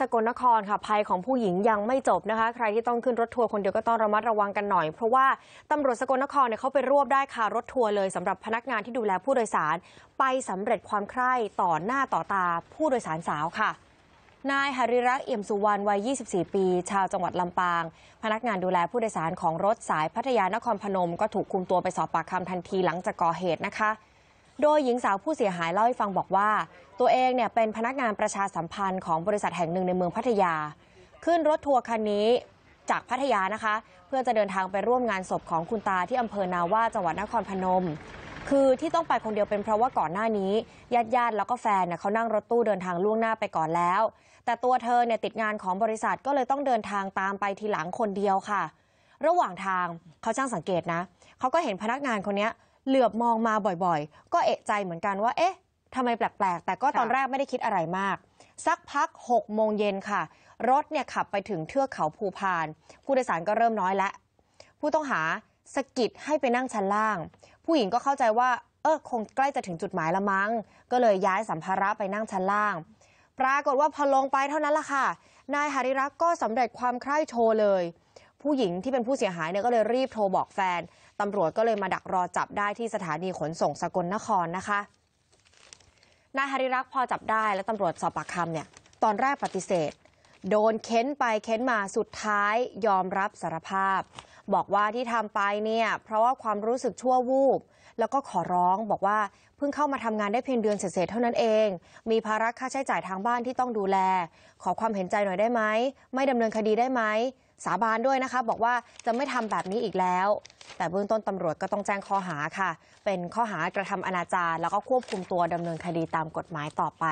สกลนครค่ะภัยของผู้หญิงยังไม่จบนะคะ ใครที่ต้องขึ้นรถทัวร์คนเดียวก็ต้องระมัดระวังกันหน่อย เพราะว่าตำรวจสกลนครเนี่ยเขาไปรวบได้ค่ะรถทัวร์เลย สำหรับพนักงานที่ดูแลผู้โดยสาร ไปสำเร็จความใคร่ต่อหน้าต่อตาผู้โดยสารสาวค่ะ นายหริรักษ์เอี่ยมสุวรรณวัย 24 ปี ชาวจังหวัดลำปาง พนักงานดูแลผู้โดยสารของรถสาย พัทยานครพนม ก็ถูกคุมตัวไปสอบปากคำทันทีหลังจากก่อเหตุนะคะโดยหญิงสาวผู้เสียหายเล่าให้ฟังบอกว่า ตัวเองเนี่ยเป็นพนักงานประชาสัมพันธ์ของบริษัทแห่งหนึ่งในเมืองพัทยา ขึ้นรถทัวร์คันนี้จากพัทยานะคะ เพื่อจะเดินทางไปร่วมงานศพของคุณตาที่อำเภอนาว่าจังหวัดนครพนม คือที่ต้องไปคนเดียวเป็นเพราะว่าก่อนหน้านี้ญาติญาติแล้วก็แฟนเนี่ยเขานั่งรถตู้เดินทางล่วงหน้าไปก่อนแล้ว แต่ตัวเธอเนี่ยติดงานของบริษัทก็เลยต้องเดินทางตามไปทีหลังคนเดียวค่ะ ระหว่างทางเขาช่างสังเกตนะเขาก็เห็นพนักงานคนนี้เหลือบมองมาบ่อยๆ ก็เอะใจเหมือนกันว่า เอ๊ะทำไมแปลกๆ แต่ก็ตอนแรกไม่ได้คิดอะไรมาก สักพัก 6 โมงเย็นค่ะ รถเนี่ยขับไปถึงเทือกเขาภูพาน ผู้โดยสารก็เริ่มน้อยแล้ว ผู้ต้องหาสะกิดให้ไปนั่งชั้นล่าง ผู้หญิงก็เข้าใจว่า เออ คงใกล้จะถึงจุดหมายละมั้งก็เลยย้ายสัมภาระไปนั่งชั้นล่าง ปรากฏว่าพอลงไปเท่านั้นล่ะค่ะ นายหาริรักษ์ก็สำเร็จความใคร่โชว์เลยผู้หญิงที่เป็นผู้เสียหายเนี่ยก็เลยรีบโทรบอกแฟน ตำรวจก็เลยมาดักรอจับได้ที่สถานีขนส่งสกลนครนะคะ นายฮาริรักษ์พอจับได้แล้วตำรวจสอบปากคำเนี่ยตอนแรกปฏิเสธโดนเค้นไปเค้นมาสุดท้าย ยอมรับสารภาพ บอกว่าที่ทำไปเนี่ยเพราะว่าความรู้สึกชั่ววูบ แล้วก็ขอร้องบอกว่าเพิ่งเข้ามาทำงานได้เพียงเดือนเศษเท่านั้นเอง มีภาระค่าใช้จ่ายทางบ้านที่ต้องดูแล ขอความเห็นใจหน่อยได้ไหม ไม่ดำเนินคดีได้ไหม สาบานด้วยนะคะ บอกว่าจะไม่ทำแบบนี้อีกแล้ว แต่เบื้องต้นตำรวจก็ต้องแจ้งข้อหาค่ะ เป็นข้อหากระทำอนาจาร แล้วก็ควบคุมตัวดำเนินคดีตามกฎหมายต่อไป